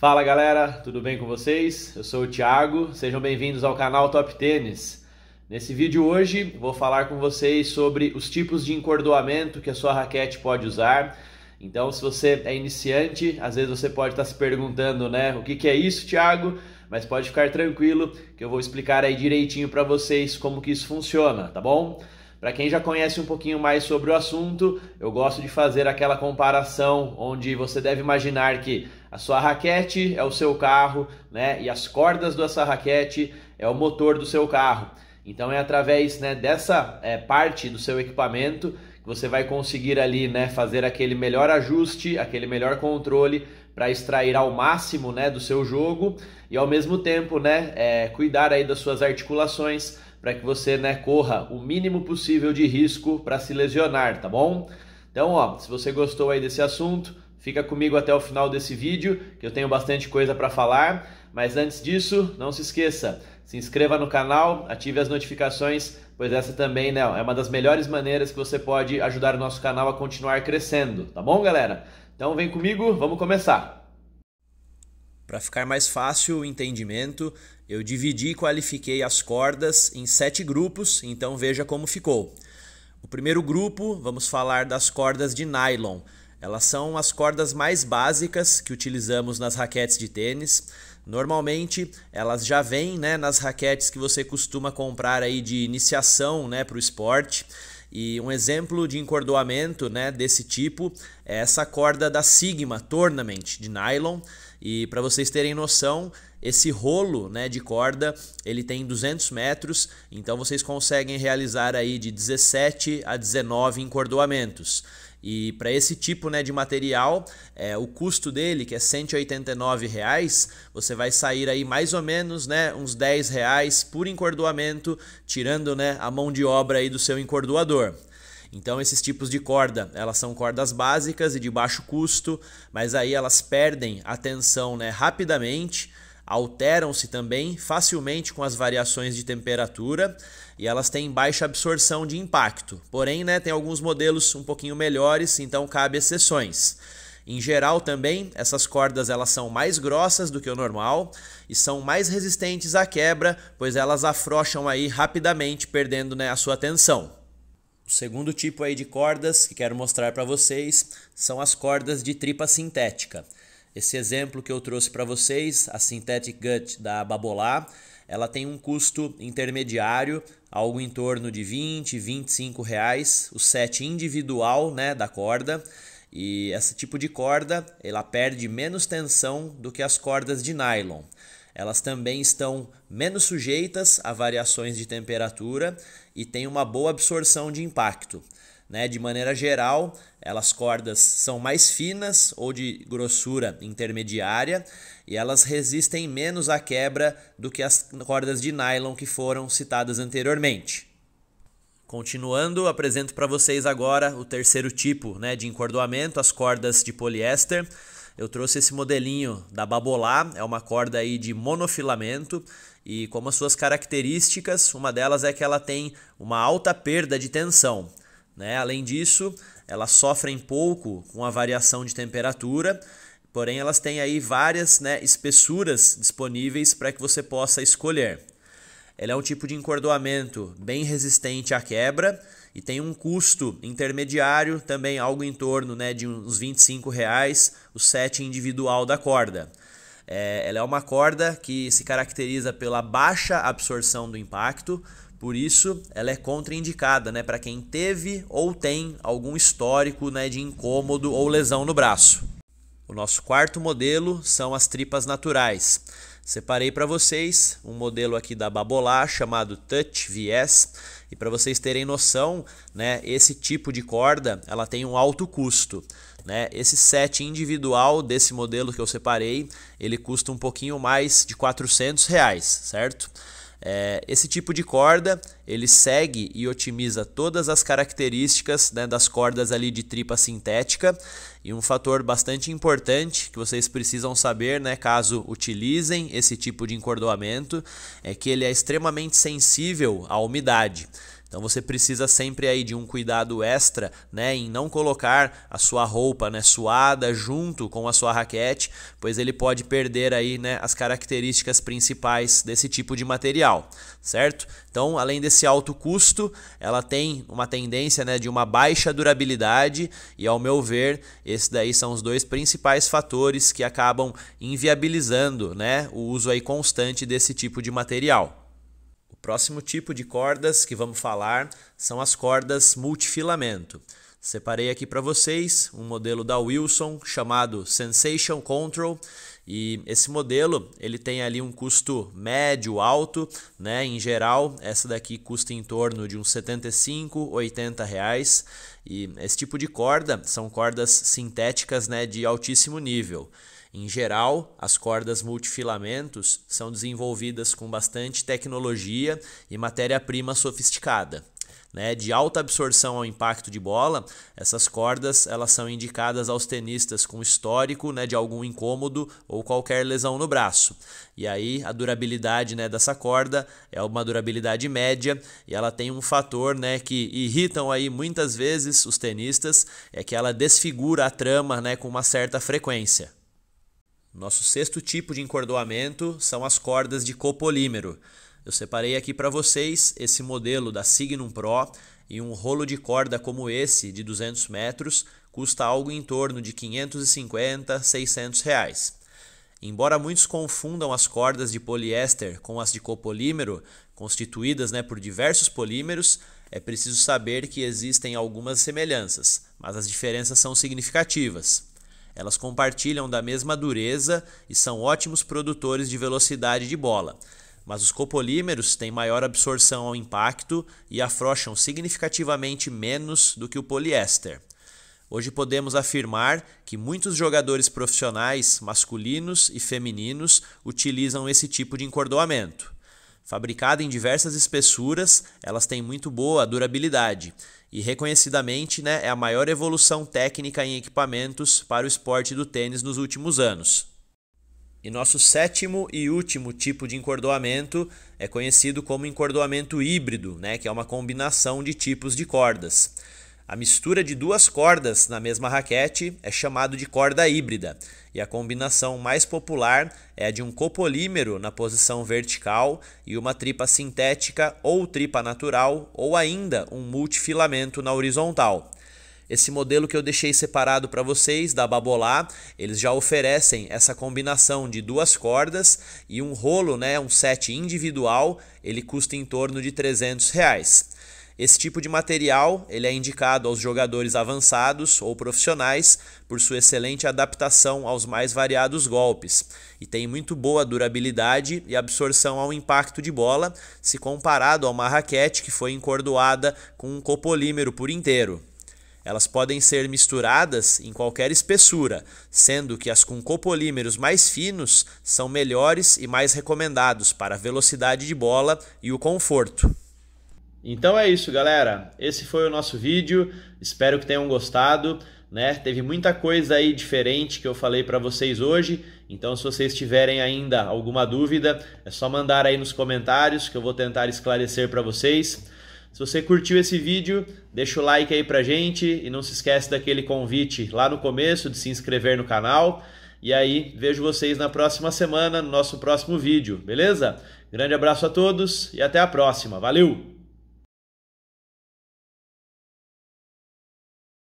Fala galera, tudo bem com vocês? Eu sou o Thiago, sejam bem-vindos ao canal Top Tênis. Nesse vídeo hoje vou falar com vocês sobre os tipos de encordoamento que a sua raquete pode usar. Então, se você é iniciante, às vezes você pode estar se perguntando, né, o que, que é isso, Thiago? Mas pode ficar tranquilo que eu vou explicar aí direitinho para vocês como que isso funciona, tá bom? Para quem já conhece um pouquinho mais sobre o assunto, eu gosto de fazer aquela comparação onde você deve imaginar que a sua raquete é o seu carro, né? E as cordas dessa raquete é o motor do seu carro. Então é através né, dessa é, parte do seu equipamento que você vai conseguir ali né, fazer aquele melhor ajuste, aquele melhor controle para extrair ao máximo né, do seu jogo e ao mesmo tempo né, é, cuidar aí das suas articulações para que você né, corra o mínimo possível de risco para se lesionar, tá bom? Então, ó, se você gostou aí desse assunto, Fica comigo até o final desse vídeo, que eu tenho bastante coisa para falar. Mas antes disso, não se esqueça, se inscreva no canal, ative as notificações, pois essa também né, é uma das melhores maneiras que você pode ajudar o nosso canal a continuar crescendo, tá bom, galera? Então vem comigo, vamos começar! Para ficar mais fácil o entendimento, eu dividi e qualifiquei as cordas em sete grupos, então veja como ficou. O primeiro grupo, vamos falar das cordas de nylon. Elas são as cordas mais básicas que utilizamos nas raquetes de tênis. Normalmente elas já vêm né, nas raquetes que você costuma comprar aí de iniciação né, para o esporte. E um exemplo de encordoamento né, desse tipo é essa corda da Sigma Tournament de nylon. E para vocês terem noção, esse rolo né, de corda ele tem 200 metros, então vocês conseguem realizar aí de 17 a 19 encordoamentos. E para esse tipo né, de material, é, o custo dele, que é R$ reais, você vai sair aí mais ou menos né, uns R$ reais por encordoamento, tirando né, a mão de obra aí do seu encordoador. Então esses tipos de corda, elas são cordas básicas e de baixo custo, mas aí elas perdem a tensão né, rapidamente alteram-se também facilmente com as variações de temperatura e elas têm baixa absorção de impacto. Porém, né, tem alguns modelos um pouquinho melhores, então cabe exceções. Em geral também, essas cordas elas são mais grossas do que o normal e são mais resistentes à quebra, pois elas afrouxam aí rapidamente, perdendo né, a sua tensão. O segundo tipo aí de cordas que quero mostrar para vocês são as cordas de tripa sintética. Esse exemplo que eu trouxe para vocês, a Synthetic Gut da Babolá, ela tem um custo intermediário, algo em torno de 20, 25 reais, o set individual né, da corda. E esse tipo de corda, ela perde menos tensão do que as cordas de nylon. Elas também estão menos sujeitas a variações de temperatura e têm uma boa absorção de impacto. Né? De maneira geral, elas cordas são mais finas ou de grossura intermediária e elas resistem menos à quebra do que as cordas de nylon que foram citadas anteriormente. Continuando, apresento para vocês agora o terceiro tipo né, de encordoamento, as cordas de poliéster. Eu trouxe esse modelinho da Babolá, é uma corda aí de monofilamento e como as suas características, uma delas é que ela tem uma alta perda de tensão. Né? Além disso, elas sofrem pouco com a variação de temperatura, porém elas têm aí várias né, espessuras disponíveis para que você possa escolher. Ela é um tipo de encordoamento bem resistente à quebra e tem um custo intermediário também algo em torno né, de uns 25 reais o set individual da corda. É, ela é uma corda que se caracteriza pela baixa absorção do impacto, por isso, ela é contraindicada né, para quem teve ou tem algum histórico né, de incômodo ou lesão no braço. O nosso quarto modelo são as tripas naturais. Separei para vocês um modelo aqui da Babolá chamado Touch VS e para vocês terem noção, né, esse tipo de corda, ela tem um alto custo, né? Esse set individual desse modelo que eu separei, ele custa um pouquinho mais de 400 reais, certo? É, esse tipo de corda ele segue e otimiza todas as características né, das cordas ali de tripa sintética e um fator bastante importante que vocês precisam saber, né, caso utilizem esse tipo de encordoamento, é que ele é extremamente sensível à umidade. Então você precisa sempre aí de um cuidado extra, né, em não colocar a sua roupa, né, suada junto com a sua raquete, pois ele pode perder aí, né, as características principais desse tipo de material, certo? Então, além desse alto custo, ela tem uma tendência, né, de uma baixa durabilidade e ao meu ver, esses daí são os dois principais fatores que acabam inviabilizando, né, o uso aí constante desse tipo de material. O próximo tipo de cordas que vamos falar são as cordas multifilamento. Separei aqui para vocês um modelo da Wilson chamado Sensation Control e esse modelo ele tem ali um custo médio alto, né? Em geral essa daqui custa em torno de uns 75, 80 reais e esse tipo de corda são cordas sintéticas, né? De altíssimo nível. Em geral, as cordas multifilamentos são desenvolvidas com bastante tecnologia e matéria-prima sofisticada. Né, de alta absorção ao impacto de bola, essas cordas elas são indicadas aos tenistas com histórico né, de algum incômodo ou qualquer lesão no braço. E aí a durabilidade né, dessa corda é uma durabilidade média e ela tem um fator né, que irritam aí muitas vezes os tenistas, é que ela desfigura a trama né, com uma certa frequência. Nosso sexto tipo de encordoamento são as cordas de copolímero. Eu separei aqui para vocês esse modelo da Signum Pro e um rolo de corda como esse de 200 metros custa algo em torno de 550, 600 reais. Embora muitos confundam as cordas de poliéster com as de copolímero, constituídas né, por diversos polímeros, é preciso saber que existem algumas semelhanças, mas as diferenças são significativas. Elas compartilham da mesma dureza e são ótimos produtores de velocidade de bola, mas os copolímeros têm maior absorção ao impacto e afrouxam significativamente menos do que o poliéster. Hoje podemos afirmar que muitos jogadores profissionais, masculinos e femininos, utilizam esse tipo de encordoamento. Fabricada em diversas espessuras, elas têm muito boa durabilidade e reconhecidamente né, é a maior evolução técnica em equipamentos para o esporte do tênis nos últimos anos. E nosso sétimo e último tipo de encordoamento é conhecido como encordoamento híbrido, né, que é uma combinação de tipos de cordas. A mistura de duas cordas na mesma raquete é chamado de corda híbrida, e a combinação mais popular é a de um copolímero na posição vertical e uma tripa sintética ou tripa natural, ou ainda um multifilamento na horizontal. Esse modelo que eu deixei separado para vocês da Babolá, eles já oferecem essa combinação de duas cordas e um rolo, né, um set individual, ele custa em torno de 300 reais. Esse tipo de material ele é indicado aos jogadores avançados ou profissionais por sua excelente adaptação aos mais variados golpes e tem muito boa durabilidade e absorção ao impacto de bola se comparado a uma raquete que foi encordoada com um copolímero por inteiro. Elas podem ser misturadas em qualquer espessura, sendo que as com copolímeros mais finos são melhores e mais recomendados para a velocidade de bola e o conforto. Então é isso, galera. Esse foi o nosso vídeo. Espero que tenham gostado. Né? Teve muita coisa aí diferente que eu falei para vocês hoje. Então, se vocês tiverem ainda alguma dúvida, é só mandar aí nos comentários que eu vou tentar esclarecer para vocês. Se você curtiu esse vídeo, deixa o like aí pra gente e não se esquece daquele convite lá no começo de se inscrever no canal. E aí, vejo vocês na próxima semana, no nosso próximo vídeo, beleza? Grande abraço a todos e até a próxima. Valeu!